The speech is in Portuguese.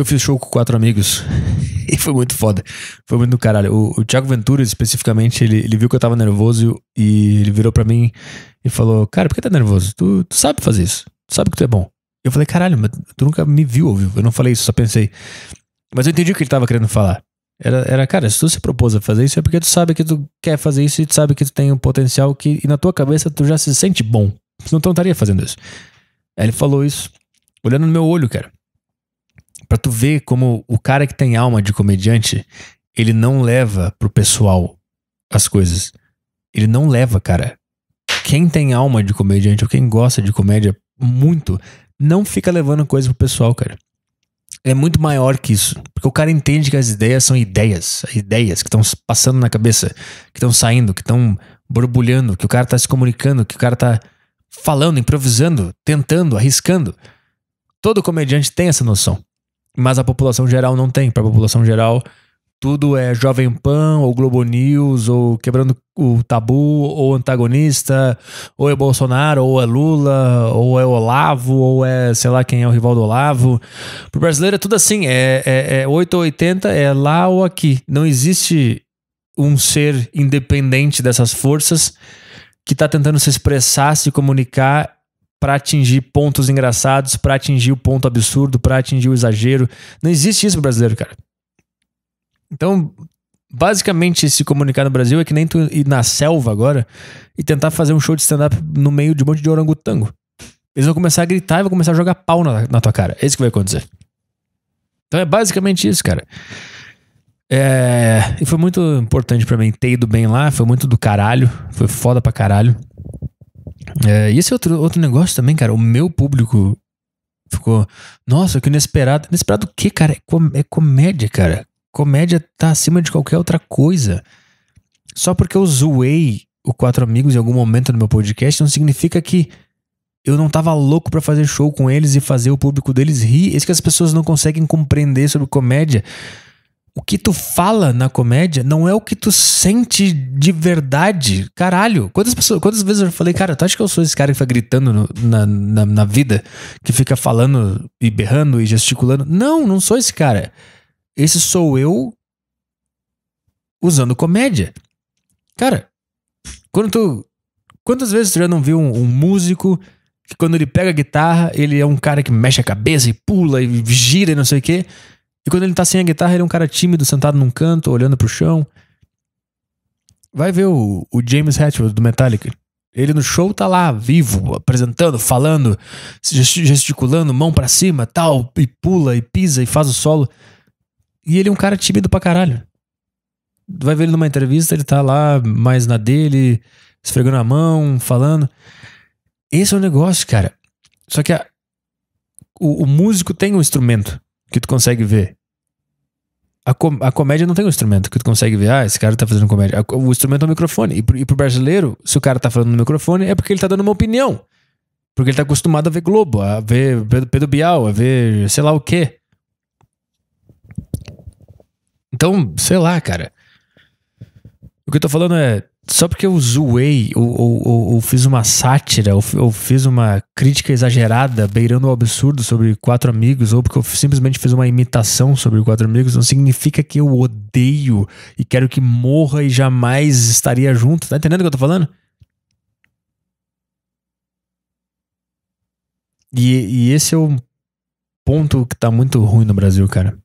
Eu fiz show com quatro amigos. e foi muito foda. Foi muito do caralho. O, o Thiago Ventura, especificamente, ele, ele viu que eu tava nervoso e ele virou para mim e falou: Cara, por que tá nervoso? Tu, tu sabe fazer isso. Tu sabe que tu é bom. Eu falei: Caralho, mas tu nunca me viu ao vivo. Eu não falei isso, só pensei. Mas eu entendi o que ele tava querendo falar. Era, era, cara, se tu se propôs a fazer isso é porque tu sabe que tu quer fazer isso e tu sabe que tu tem um potencial que e na tua cabeça tu já se sente bom. Senão tu não estaria fazendo isso. Aí ele falou isso olhando no meu olho, cara para tu ver como o cara que tem alma de comediante, ele não leva pro pessoal as coisas. Ele não leva, cara. Quem tem alma de comediante ou quem gosta de comédia muito, não fica levando coisa pro pessoal, cara. É muito maior que isso. Porque o cara entende que as ideias são ideias. Ideias que estão passando na cabeça, que estão saindo, que estão borbulhando, que o cara tá se comunicando, que o cara tá falando, improvisando, tentando, arriscando. Todo comediante tem essa noção mas a população geral não tem. Para a população geral, tudo é Jovem Pan, ou Globo News, ou Quebrando o Tabu, ou Antagonista, ou é Bolsonaro, ou é Lula, ou é Olavo, ou é sei lá quem é o rival do Olavo. o brasileiro é tudo assim, é, é, é 8 ou 80, é lá ou aqui. Não existe um ser independente dessas forças que está tentando se expressar, se comunicar para atingir pontos engraçados, para atingir o ponto absurdo, para atingir o exagero. Não existe isso no brasileiro, cara. Então, basicamente, se comunicar no Brasil é que nem tu ir na selva agora e tentar fazer um show de stand-up no meio de um monte de orangotango. Eles vão começar a gritar e vão começar a jogar pau na, na tua cara. É isso que vai acontecer. Então é basicamente isso, cara. É, e foi muito importante para mim ter ido bem lá, foi muito do caralho, foi foda pra caralho. É, e esse outro, outro negócio também, cara, o meu público ficou. Nossa, que inesperado. Inesperado o quê, cara? É, com, é comédia, cara. Comédia tá acima de qualquer outra coisa. Só porque eu zoei o Quatro Amigos em algum momento no meu podcast, não significa que eu não tava louco para fazer show com eles e fazer o público deles rir. É isso que as pessoas não conseguem compreender sobre comédia o que tu fala na comédia não é o que tu sente de verdade. Caralho, quantas, pessoas, quantas vezes eu falei, cara, tu acha que eu sou esse cara que fica gritando no, na, na, na, vida? Que fica falando e berrando e gesticulando? Não, não sou esse cara. Esse sou eu usando comédia. Cara, quando tu. Quantas vezes tu já não viu um, um músico que quando ele pega a guitarra, ele é um cara que mexe a cabeça e pula e gira e não sei o quê? E quando ele tá sem a guitarra, ele é um cara tímido, sentado num canto, olhando pro chão. Vai ver o, o James Hetfield do Metallica. Ele no show tá lá, vivo, apresentando, falando, gesticulando, mão para cima, tal, e pula, e pisa, e faz o solo. E ele é um cara tímido pra caralho. Vai ver ele numa entrevista, ele tá lá mais na dele, esfregando a mão, falando. Esse é o negócio, cara. Só que a, o, o músico tem um instrumento que tu consegue ver. A, com, a comédia não tem um instrumento que tu consegue ver. Ah, esse cara tá fazendo comédia. A, o instrumento é o microfone. E pro, e pro brasileiro, se o cara tá falando no microfone, é porque ele tá dando uma opinião. Porque ele tá acostumado a ver Globo, a ver Pedro Bial, a ver sei lá o quê. Então, sei lá, cara. O que eu tô falando é só porque eu zoei ou, ou, ou, fiz uma sátira ou, ou, fiz uma crítica exagerada beirando o absurdo sobre Quatro Amigos ou porque eu simplesmente fiz uma imitação sobre Quatro Amigos não significa que eu odeio e quero que morra e jamais estaria junto. Tá entendendo o que eu tô falando? E, e esse é o ponto que tá muito ruim no Brasil, cara.